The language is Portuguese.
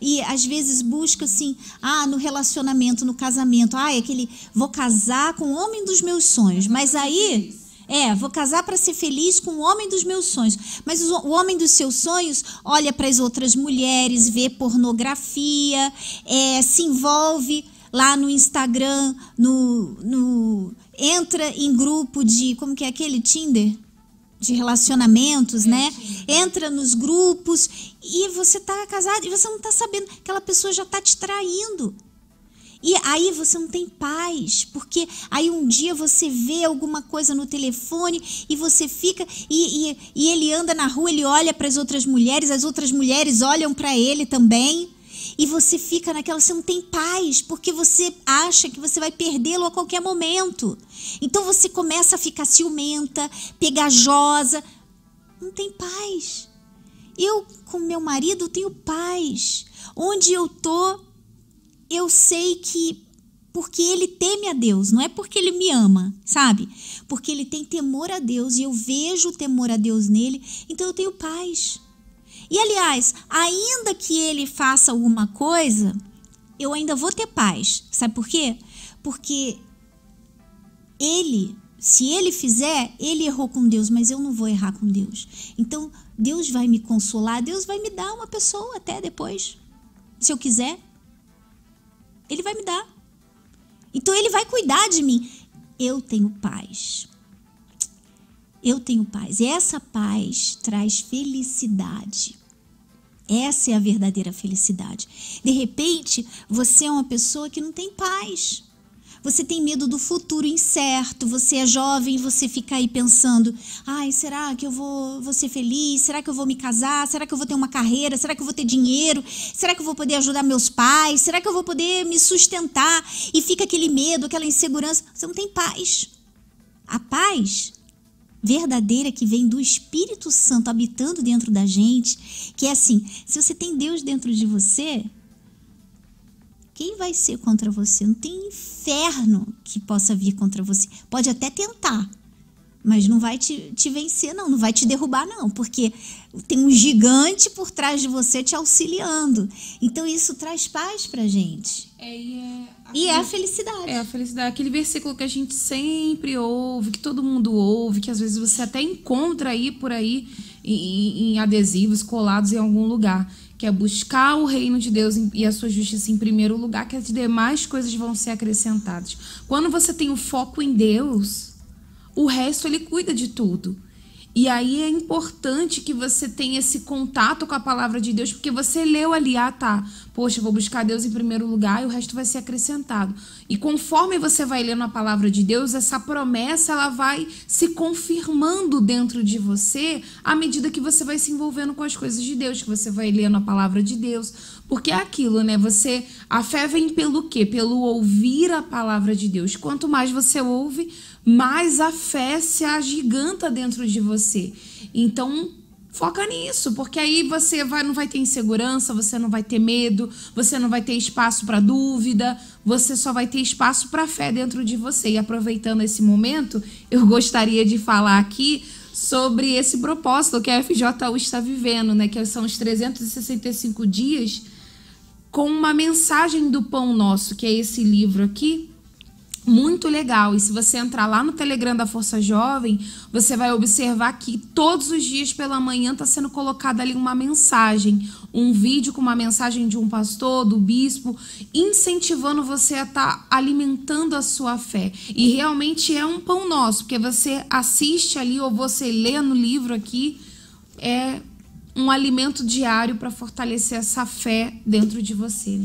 E às vezes busca assim, ah, no relacionamento, no casamento, ah, é aquele vou casar com o homem dos meus sonhos. Mas aí é, vou casar para ser feliz com o homem dos meus sonhos. Mas o homem dos seus sonhos olha para as outras mulheres, vê pornografia, é, se envolve lá no Instagram, no, no entra em grupo de como que é aquele Tinder? de relacionamentos, né? Entra nos grupos e você tá casado e você não tá sabendo, aquela pessoa já tá te traindo. E aí você não tem paz, porque aí um dia você vê alguma coisa no telefone e você fica e, e, e ele anda na rua, ele olha para as outras mulheres, as outras mulheres olham para ele também e você fica naquela, você não tem paz, porque você acha que você vai perdê-lo a qualquer momento. Então você começa a ficar ciumenta, pegajosa, não tem paz. Eu com meu marido tenho paz. Onde eu tô, eu sei que porque ele teme a Deus, não é porque ele me ama, sabe? Porque ele tem temor a Deus e eu vejo o temor a Deus nele, então eu tenho paz. E aliás, ainda que ele faça alguma coisa, eu ainda vou ter paz. Sabe por quê? Porque ele, se ele fizer, ele errou com Deus, mas eu não vou errar com Deus. Então, Deus vai me consolar, Deus vai me dar uma pessoa até depois, se eu quiser. Ele vai me dar. Então, ele vai cuidar de mim. Eu tenho paz eu tenho paz. E essa paz traz felicidade. Essa é a verdadeira felicidade. De repente, você é uma pessoa que não tem paz. Você tem medo do futuro incerto, você é jovem, você fica aí pensando: ai, será que eu vou, vou ser feliz? Será que eu vou me casar? Será que eu vou ter uma carreira? Será que eu vou ter dinheiro? Será que eu vou poder ajudar meus pais? Será que eu vou poder me sustentar? E fica aquele medo, aquela insegurança. Você não tem paz. A paz verdadeira que vem do Espírito Santo habitando dentro da gente, que é assim, se você tem Deus dentro de você, quem vai ser contra você? Não tem inferno que possa vir contra você. Pode até tentar, mas não vai te, te vencer, não, não vai te derrubar, não, porque tem um gigante por trás de você te auxiliando. Então isso traz paz pra gente. É, e é a, e é a felicidade. É a felicidade. Aquele versículo que a gente sempre ouve, que todo mundo ouve, que às vezes você até encontra aí por aí em, em adesivos colados em algum lugar que é buscar o reino de Deus e a sua justiça em primeiro lugar, que as demais coisas vão ser acrescentadas. Quando você tem o foco em Deus, o resto ele cuida de tudo. E aí é importante que você tenha esse contato com a palavra de Deus, porque você leu ali, ah, tá. Poxa, vou buscar Deus em primeiro lugar e o resto vai ser acrescentado. E conforme você vai lendo a palavra de Deus, essa promessa ela vai se confirmando dentro de você à medida que você vai se envolvendo com as coisas de Deus, que você vai lendo a palavra de Deus. Porque é aquilo, né? Você a fé vem pelo quê? Pelo ouvir a palavra de Deus. Quanto mais você ouve, mais a fé se agiganta dentro de você você. Então, foca nisso, porque aí você vai, não vai ter insegurança, você não vai ter medo, você não vai ter espaço para dúvida, você só vai ter espaço para fé dentro de você. E aproveitando esse momento, eu gostaria de falar aqui sobre esse propósito que a FJU está vivendo, né, que são os 365 dias com uma mensagem do pão nosso, que é esse livro aqui, muito legal. E se você entrar lá no Telegram da Força Jovem, você vai observar que todos os dias pela manhã está sendo colocada ali uma mensagem, um vídeo com uma mensagem de um pastor, do bispo, incentivando você a estar tá alimentando a sua fé. E realmente é um pão nosso, porque você assiste ali ou você lê no livro aqui, é um alimento diário para fortalecer essa fé dentro de você. Né?